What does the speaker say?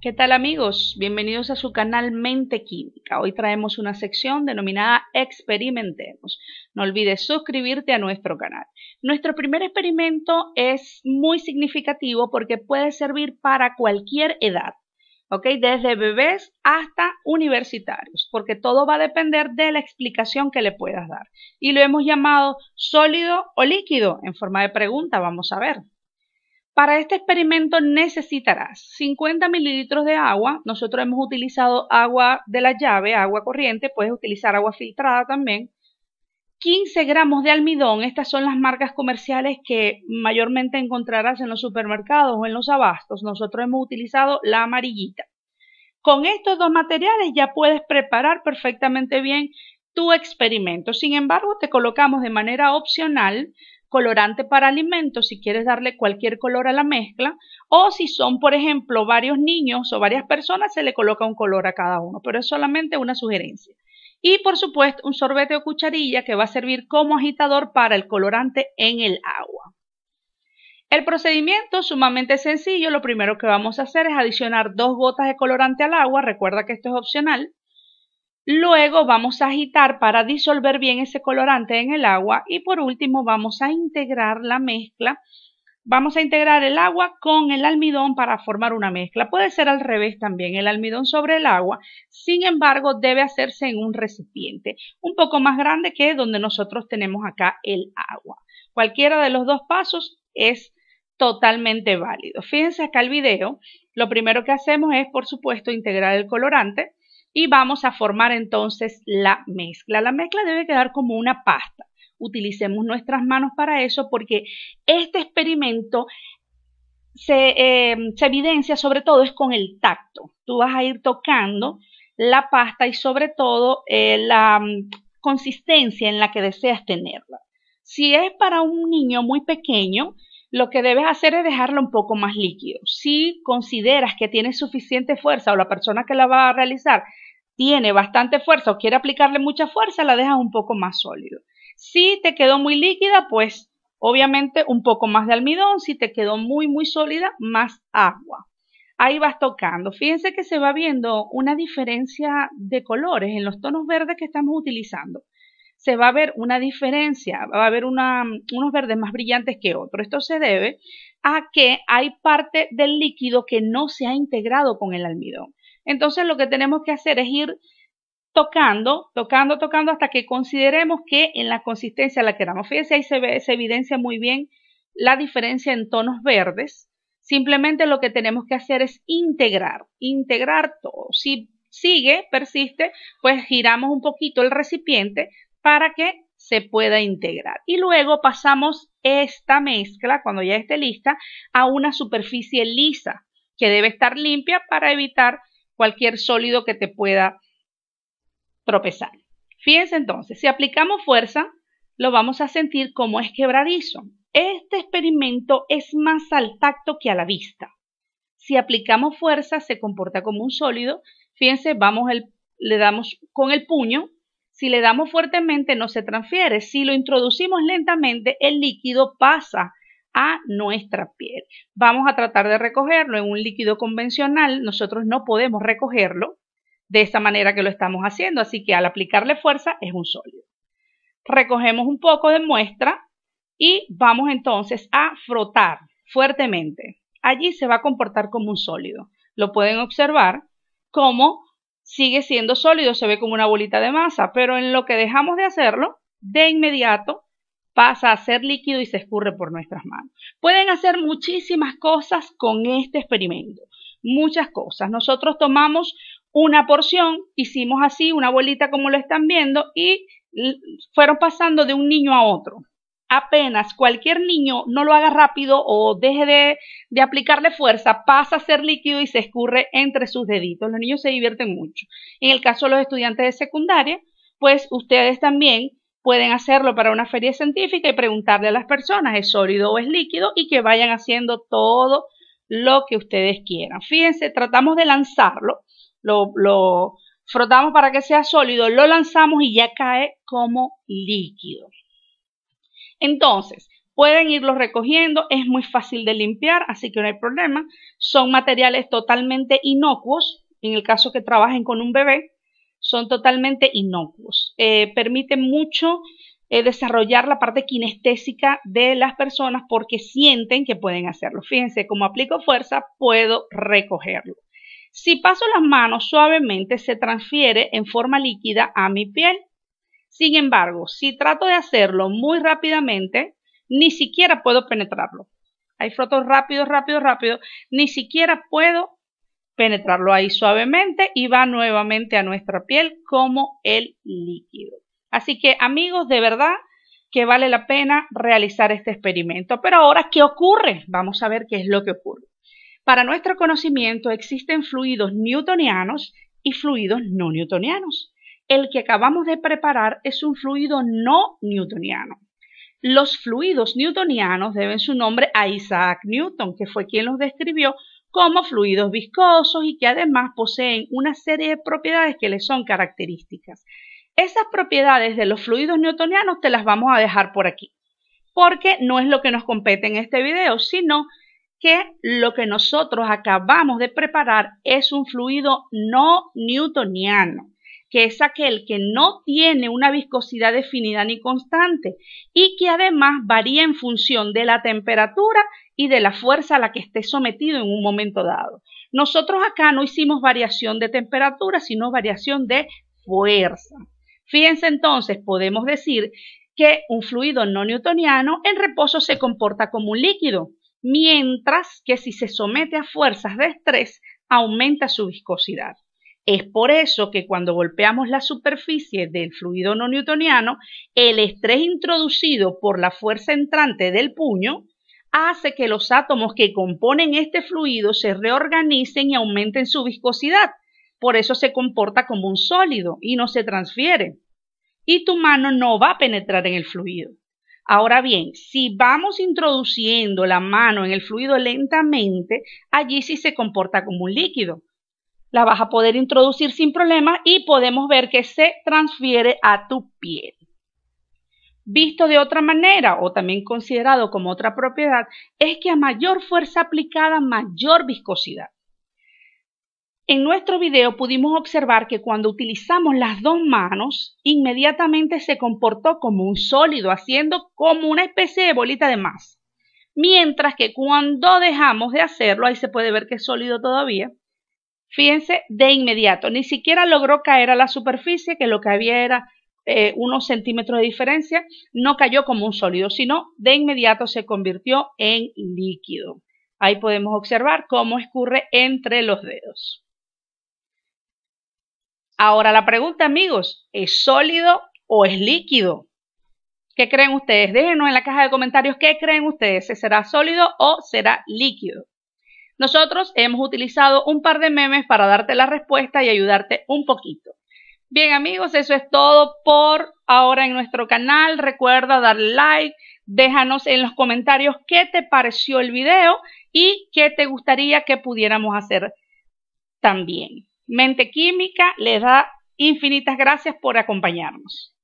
¿Qué tal amigos? Bienvenidos a su canal Mente Química. Hoy traemos una sección denominada Experimentemos. No olvides suscribirte a nuestro canal. Nuestro primer experimento es muy significativo porque puede servir para cualquier edad, ¿ok? Desde bebés hasta universitarios, porque todo va a depender de la explicación que le puedas dar. Y lo hemos llamado sólido o líquido en forma de pregunta, vamos a ver. Para este experimento necesitarás 50 mililitros de agua. Nosotros hemos utilizado agua de la llave, agua corriente. Puedes utilizar agua filtrada también. 15 gramos de almidón. Estas son las marcas comerciales que mayormente encontrarás en los supermercados o en los abastos. Nosotros hemos utilizado la amarillita. Con estos dos materiales ya puedes preparar perfectamente bien tu experimento. Sin embargo, te colocamos de manera opcional colorante para alimentos, si quieres darle cualquier color a la mezcla, o si son, por ejemplo, varios niños o varias personas, se le coloca un color a cada uno, pero es solamente una sugerencia. Y por supuesto, un sorbete o cucharilla que va a servir como agitador para el colorante en el agua. El procedimiento sumamente sencillo, lo primero que vamos a hacer es adicionar dos gotas de colorante al agua, recuerda que esto es opcional, Luego vamos a agitar para disolver bien ese colorante en el agua y por último vamos a integrar la mezcla. Vamos a integrar el agua con el almidón para formar una mezcla. Puede ser al revés también, el almidón sobre el agua. Sin embargo, debe hacerse en un recipiente un poco más grande que donde nosotros tenemos acá el agua. Cualquiera de los dos pasos es totalmente válido. Fíjense acá el video. Lo primero que hacemos es, por supuesto, integrar el colorante y vamos a formar entonces la mezcla. La mezcla debe quedar como una pasta. Utilicemos nuestras manos para eso porque este experimento se, eh, evidencia sobre todo es con el tacto. Tú vas a ir tocando la pasta y sobre todo eh, la mm, consistencia en la que deseas tenerla. Si es para un niño muy pequeño, lo que debes hacer es dejarlo un poco más líquido. Si consideras que tiene suficiente fuerza o la persona que la va a realizar tiene bastante fuerza o quiere aplicarle mucha fuerza, la dejas un poco más sólido. Si te quedó muy líquida, pues obviamente un poco más de almidón. Si te quedó muy, muy sólida, más agua. Ahí vas tocando. Fíjense que se va viendo una diferencia de colores en los tonos verdes que estamos utilizando. Se va a ver una diferencia, va a haber unos verdes más brillantes que otros. Esto se debe a que hay parte del líquido que no se ha integrado con el almidón. Entonces lo que tenemos que hacer es ir tocando, tocando, tocando hasta que consideremos que en la consistencia la queramos. Fíjense, ahí se, ve, se evidencia muy bien la diferencia en tonos verdes. Simplemente lo que tenemos que hacer es integrar, integrar todo. Si sigue, persiste, pues giramos un poquito el recipiente para que se pueda integrar. Y luego pasamos esta mezcla, cuando ya esté lista, a una superficie lisa que debe estar limpia para evitar cualquier sólido que te pueda tropezar. Fíjense entonces, si aplicamos fuerza, lo vamos a sentir como es quebradizo. Este experimento es más al tacto que a la vista. Si aplicamos fuerza, se comporta como un sólido. Fíjense, vamos le damos con el puño. Si le damos fuertemente, no se transfiere. Si lo introducimos lentamente, el líquido pasa a nuestra piel. Vamos a tratar de recogerlo en un líquido convencional. Nosotros no podemos recogerlo de esta manera que lo estamos haciendo, así que al aplicarle fuerza es un sólido. Recogemos un poco de muestra y vamos entonces a frotar fuertemente. Allí se va a comportar como un sólido. Lo pueden observar como sigue siendo sólido, se ve como una bolita de masa, pero en lo que dejamos de hacerlo, de inmediato pasa a ser líquido y se escurre por nuestras manos. Pueden hacer muchísimas cosas con este experimento, muchas cosas. Nosotros tomamos una porción, hicimos así, una bolita como lo están viendo, y fueron pasando de un niño a otro. Apenas cualquier niño no lo haga rápido o deje de, aplicarle fuerza, pasa a ser líquido y se escurre entre sus deditos. Los niños se divierten mucho. En el caso de los estudiantes de secundaria, pues ustedes también pueden hacerlo para una feria científica y preguntarle a las personas, ¿es sólido o es líquido? Y que vayan haciendo todo lo que ustedes quieran. Fíjense, tratamos de lanzarlo, lo, frotamos para que sea sólido, lo lanzamos y ya cae como líquido. Entonces, pueden irlo recogiendo, es muy fácil de limpiar, así que no hay problema. Son materiales totalmente inocuos, en el caso que trabajen con un bebé, son totalmente inocuos. Eh, permite mucho eh, desarrollar la parte kinestésica de las personas porque sienten que pueden hacerlo. Fíjense, como aplico fuerza, puedo recogerlo. Si paso las manos suavemente, se transfiere en forma líquida a mi piel. Sin embargo, si trato de hacerlo muy rápidamente, ni siquiera puedo penetrarlo. Hay frotos rápido, rápido, rápido. Ni siquiera puedo penetrarlo ahí suavemente y va nuevamente a nuestra piel como el líquido. Así que amigos, de verdad que vale la pena realizar este experimento. Pero ahora, ¿qué ocurre? Vamos a ver qué es lo que ocurre. Para nuestro conocimiento existen fluidos newtonianos y fluidos no newtonianos. El que acabamos de preparar es un fluido no newtoniano. Los fluidos newtonianos deben su nombre a Isaac Newton, que fue quien los describió como fluidos viscosos y que además poseen una serie de propiedades que les son características. Esas propiedades de los fluidos newtonianos te las vamos a dejar por aquí, porque no es lo que nos compete en este video, sino que lo que nosotros acabamos de preparar es un fluido no newtoniano, que es aquel que no tiene una viscosidad definida ni constante y que además varía en función de la temperatura y de la fuerza a la que esté sometido en un momento dado. Nosotros acá no hicimos variación de temperatura, sino variación de fuerza. Fíjense entonces, podemos decir que un fluido no newtoniano en reposo se comporta como un líquido, mientras que si se somete a fuerzas de estrés, aumenta su viscosidad. Es por eso que cuando golpeamos la superficie del fluido no newtoniano, el estrés introducido por la fuerza entrante del puño hace que los átomos que componen este fluido se reorganicen y aumenten su viscosidad. Por eso se comporta como un sólido y no se transfiere. Y tu mano no va a penetrar en el fluido. Ahora bien, si vamos introduciendo la mano en el fluido lentamente, allí sí se comporta como un líquido. La vas a poder introducir sin problema y podemos ver que se transfiere a tu piel. Visto de otra manera, o también considerado como otra propiedad, es que a mayor fuerza aplicada, mayor viscosidad. En nuestro video pudimos observar que cuando utilizamos las dos manos, inmediatamente se comportó como un sólido, haciendo como una especie de bolita de masa. Mientras que cuando dejamos de hacerlo, ahí se puede ver que es sólido todavía, fíjense, de inmediato, ni siquiera logró caer a la superficie, que lo que había era eh, unos centímetros de diferencia, no cayó como un sólido, sino de inmediato se convirtió en líquido. Ahí podemos observar cómo escurre entre los dedos. Ahora la pregunta, amigos, ¿es sólido o es líquido? ¿Qué creen ustedes? Déjenos en la caja de comentarios qué creen ustedes, ¿se será sólido o será líquido? Nosotros hemos utilizado un par de memes para darte la respuesta y ayudarte un poquito. Bien amigos, eso es todo por ahora en nuestro canal. Recuerda darle like, déjanos en los comentarios qué te pareció el video y qué te gustaría que pudiéramos hacer también. Mente Química les da infinitas gracias por acompañarnos.